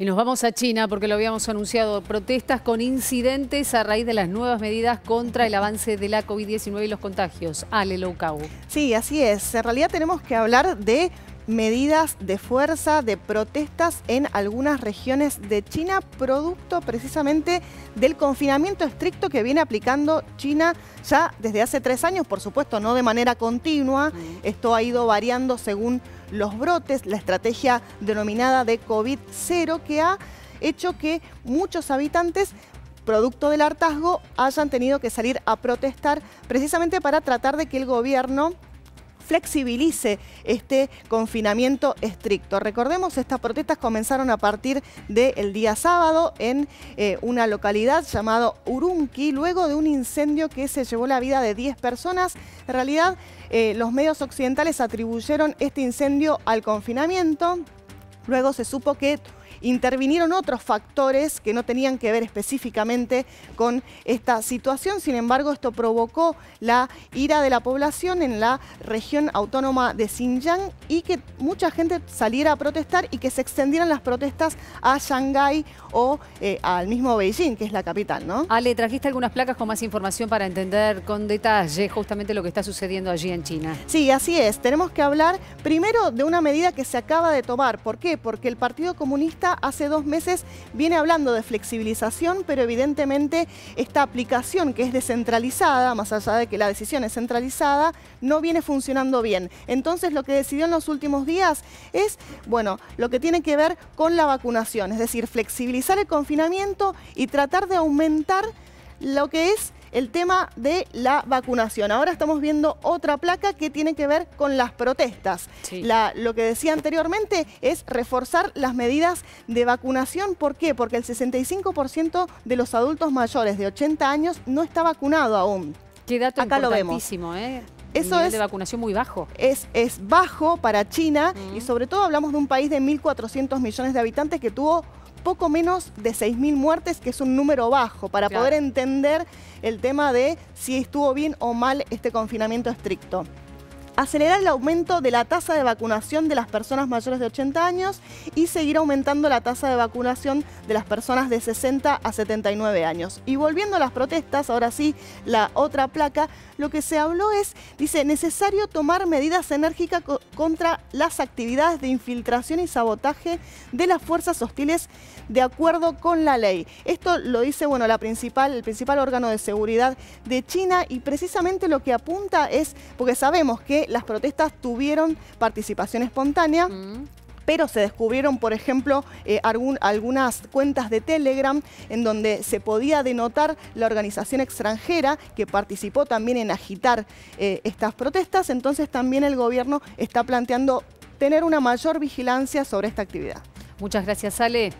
Y nos vamos a China porque lo habíamos anunciado, protestas con incidentes a raíz de las nuevas medidas contra el avance de la COVID-19 y los contagios. Ale Loucau. Sí, así es. En realidad tenemos que hablar de medidas de fuerza, de protestas en algunas regiones de China, producto precisamente del confinamiento estricto que viene aplicando China ya desde hace tres años, por supuesto, no de manera continua, esto ha ido variando según los brotes, la estrategia denominada de COVID-0 que ha hecho que muchos habitantes producto del hartazgo hayan tenido que salir a protestar precisamente para tratar de que el gobierno flexibilice este confinamiento estricto. Recordemos, estas protestas comenzaron a partir del día sábado en eh, una localidad llamada Urunqui, luego de un incendio que se llevó la vida de 10 personas. En realidad, eh, los medios occidentales atribuyeron este incendio al confinamiento. Luego se supo que intervinieron otros factores que no tenían que ver específicamente con esta situación. Sin embargo, esto provocó la ira de la población en la región autónoma de Xinjiang y que mucha gente saliera a protestar y que se extendieran las protestas a Shanghái o eh, al mismo Beijing, que es la capital, ¿no? Ale, trajiste algunas placas con más información para entender con detalle justamente lo que está sucediendo allí en China. Sí, así es. Tenemos que hablar primero de una medida que se acaba de tomar. ¿Por qué? Porque el Partido Comunista hace dos meses viene hablando de flexibilización, pero evidentemente esta aplicación que es descentralizada, más allá de que la decisión es centralizada, no viene funcionando bien. Entonces lo que decidió en los últimos días es, bueno, lo que tiene que ver con la vacunación, es decir, flexibilizar el confinamiento y tratar de aumentar lo que es el tema de la vacunación. Ahora estamos viendo otra placa que tiene que ver con las protestas. lo que decía anteriormente es reforzar las medidas de vacunación. ¿Por qué? Porque el 65% de los adultos mayores de 80 años no está vacunado aún. Qué dato Acá lo vemos. ¿eh? Eso nivel es, de vacunación muy bajo. Es, es bajo para China y mm. sobre todo hablamos de un país de 1.400 millones de habitantes que tuvo poco menos de 6.000 muertes, que es un número bajo, para poder entender el tema de si estuvo bien o mal este confinamiento estricto acelerar el aumento de la tasa de vacunación de las personas mayores de 80 años y seguir aumentando la tasa de vacunación de las personas de 60 a 79 años. Y volviendo a las protestas, ahora sí, la otra placa, lo que se habló es, dice, necesario tomar medidas enérgicas contra las actividades de infiltración y sabotaje de las fuerzas hostiles de acuerdo con la ley. Esto lo dice, bueno, la principal, el principal órgano de seguridad de China y precisamente lo que apunta es, porque sabemos que las protestas tuvieron participación espontánea. Mm. pero se descubrieron, por ejemplo, eh, algunas cuentas de Telegram en donde se podía denotar la organización extranjera que participó también en agitar eh, estas protestas. Entonces también el gobierno está planteando tener una mayor vigilancia sobre esta actividad. Muchas gracias, Ale.